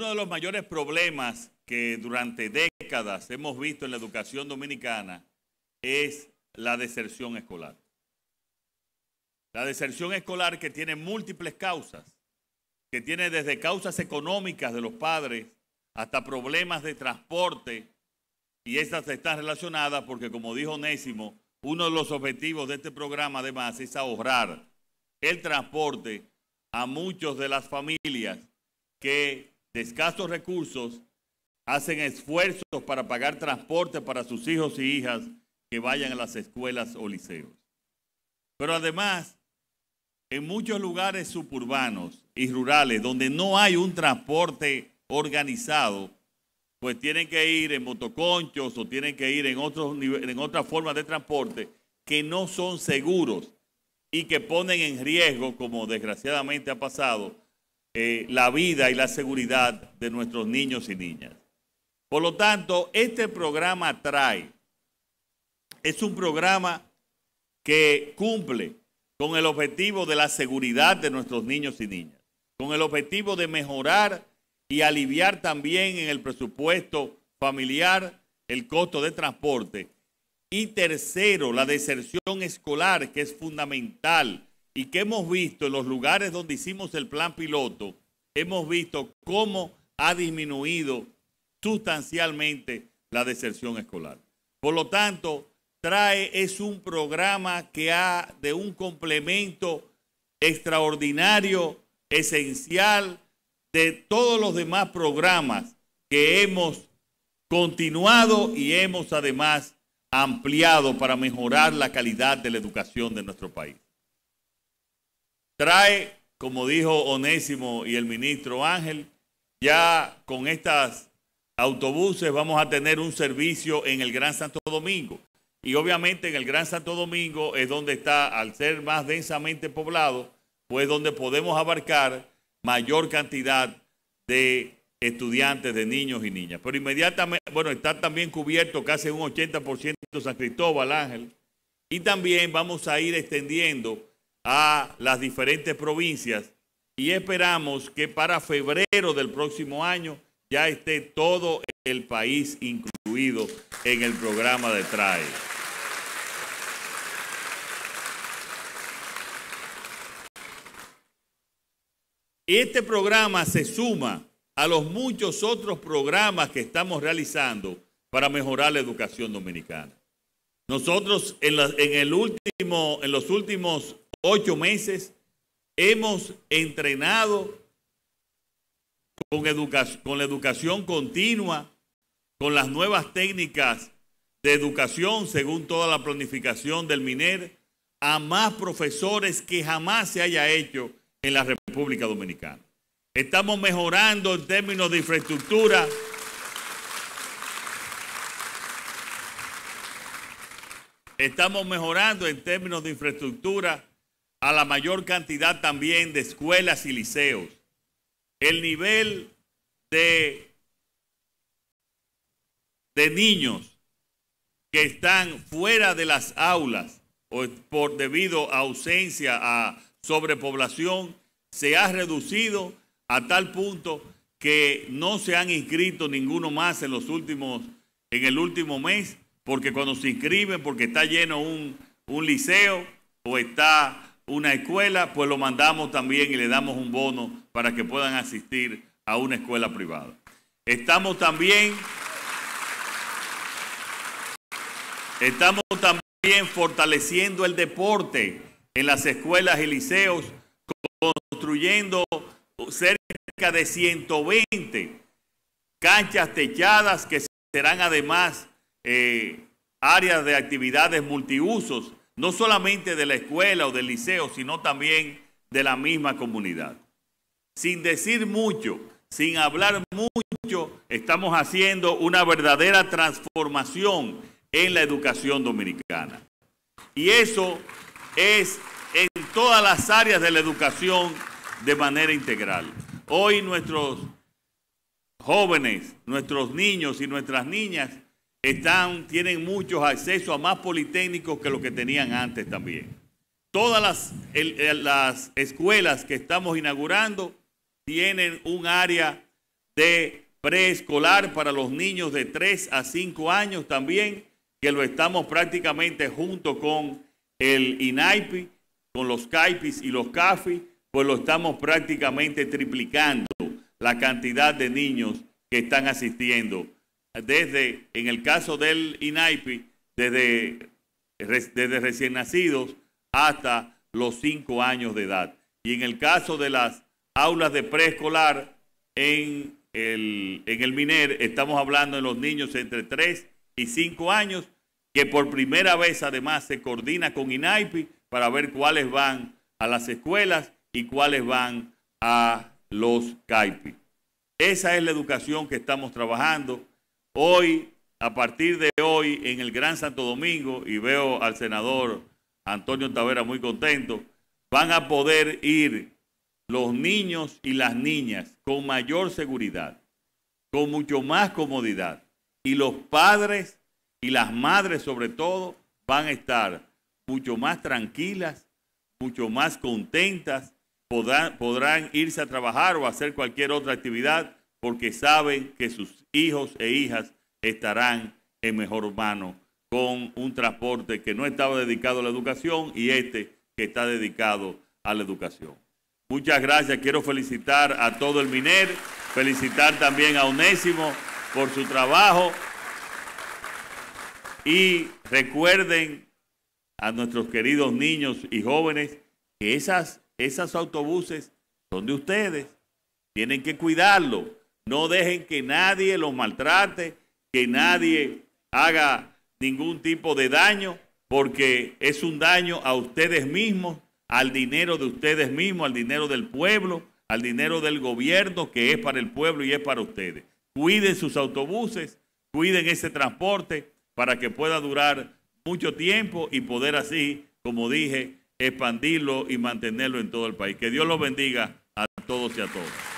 uno de los mayores problemas que durante décadas hemos visto en la educación dominicana es la deserción escolar. La deserción escolar que tiene múltiples causas, que tiene desde causas económicas de los padres hasta problemas de transporte, y estas están relacionadas porque, como dijo Nésimo, uno de los objetivos de este programa además es ahorrar el transporte a muchas de las familias que de escasos recursos hacen esfuerzos para pagar transporte para sus hijos y hijas que vayan a las escuelas o liceos. Pero además, en muchos lugares suburbanos y rurales donde no hay un transporte organizado, pues tienen que ir en motoconchos o tienen que ir en, en otras formas de transporte que no son seguros y que ponen en riesgo, como desgraciadamente ha pasado, eh, la vida y la seguridad de nuestros niños y niñas. Por lo tanto, este programa trae, es un programa que cumple con el objetivo de la seguridad de nuestros niños y niñas, con el objetivo de mejorar y aliviar también en el presupuesto familiar el costo de transporte. Y tercero, la deserción escolar, que es fundamental y que hemos visto en los lugares donde hicimos el plan piloto, hemos visto cómo ha disminuido sustancialmente la deserción escolar. Por lo tanto, trae es un programa que ha de un complemento extraordinario, esencial de todos los demás programas que hemos continuado y hemos además ampliado para mejorar la calidad de la educación de nuestro país trae, como dijo Onésimo y el ministro Ángel, ya con estas autobuses vamos a tener un servicio en el Gran Santo Domingo. Y obviamente en el Gran Santo Domingo es donde está, al ser más densamente poblado, pues donde podemos abarcar mayor cantidad de estudiantes, de niños y niñas. Pero inmediatamente, bueno, está también cubierto casi un 80% San Cristóbal, Ángel. Y también vamos a ir extendiendo a las diferentes provincias y esperamos que para febrero del próximo año ya esté todo el país incluido en el programa de TRAE. Este programa se suma a los muchos otros programas que estamos realizando para mejorar la educación dominicana. Nosotros en, el último, en los últimos ocho meses, hemos entrenado con, con la educación continua, con las nuevas técnicas de educación, según toda la planificación del MINER, a más profesores que jamás se haya hecho en la República Dominicana. Estamos mejorando en términos de infraestructura. Estamos mejorando en términos de infraestructura a la mayor cantidad también de escuelas y liceos. El nivel de, de niños que están fuera de las aulas o por debido a ausencia, a sobrepoblación, se ha reducido a tal punto que no se han inscrito ninguno más en los últimos, en el último mes, porque cuando se inscriben, porque está lleno un, un liceo o está una escuela, pues lo mandamos también y le damos un bono para que puedan asistir a una escuela privada. Estamos también, estamos también fortaleciendo el deporte en las escuelas y liceos, construyendo cerca de 120 canchas techadas que serán además eh, áreas de actividades multiusos no solamente de la escuela o del liceo, sino también de la misma comunidad. Sin decir mucho, sin hablar mucho, estamos haciendo una verdadera transformación en la educación dominicana. Y eso es en todas las áreas de la educación de manera integral. Hoy nuestros jóvenes, nuestros niños y nuestras niñas están, tienen muchos acceso a más politécnicos que los que tenían antes también. Todas las, las escuelas que estamos inaugurando tienen un área de preescolar para los niños de 3 a 5 años también, que lo estamos prácticamente junto con el INAIPI, con los CAIPIS y los CAFI, pues lo estamos prácticamente triplicando la cantidad de niños que están asistiendo desde, en el caso del INAIPI, desde, desde recién nacidos hasta los 5 años de edad. Y en el caso de las aulas de preescolar en el, en el MINER, estamos hablando de los niños entre 3 y 5 años, que por primera vez además se coordina con INAIPI para ver cuáles van a las escuelas y cuáles van a los CAIPI. Esa es la educación que estamos trabajando Hoy, a partir de hoy, en el Gran Santo Domingo, y veo al senador Antonio Tavera muy contento, van a poder ir los niños y las niñas con mayor seguridad, con mucho más comodidad. Y los padres y las madres sobre todo van a estar mucho más tranquilas, mucho más contentas, podrán, podrán irse a trabajar o hacer cualquier otra actividad porque saben que sus hijos e hijas estarán en mejor mano con un transporte que no estaba dedicado a la educación y este que está dedicado a la educación. Muchas gracias, quiero felicitar a todo el MINER, felicitar también a Onésimo por su trabajo y recuerden a nuestros queridos niños y jóvenes que esas, esos autobuses son de ustedes, tienen que cuidarlo no dejen que nadie los maltrate, que nadie haga ningún tipo de daño, porque es un daño a ustedes mismos, al dinero de ustedes mismos, al dinero del pueblo, al dinero del gobierno que es para el pueblo y es para ustedes. Cuiden sus autobuses, cuiden ese transporte para que pueda durar mucho tiempo y poder así, como dije, expandirlo y mantenerlo en todo el país. Que Dios los bendiga a todos y a todas.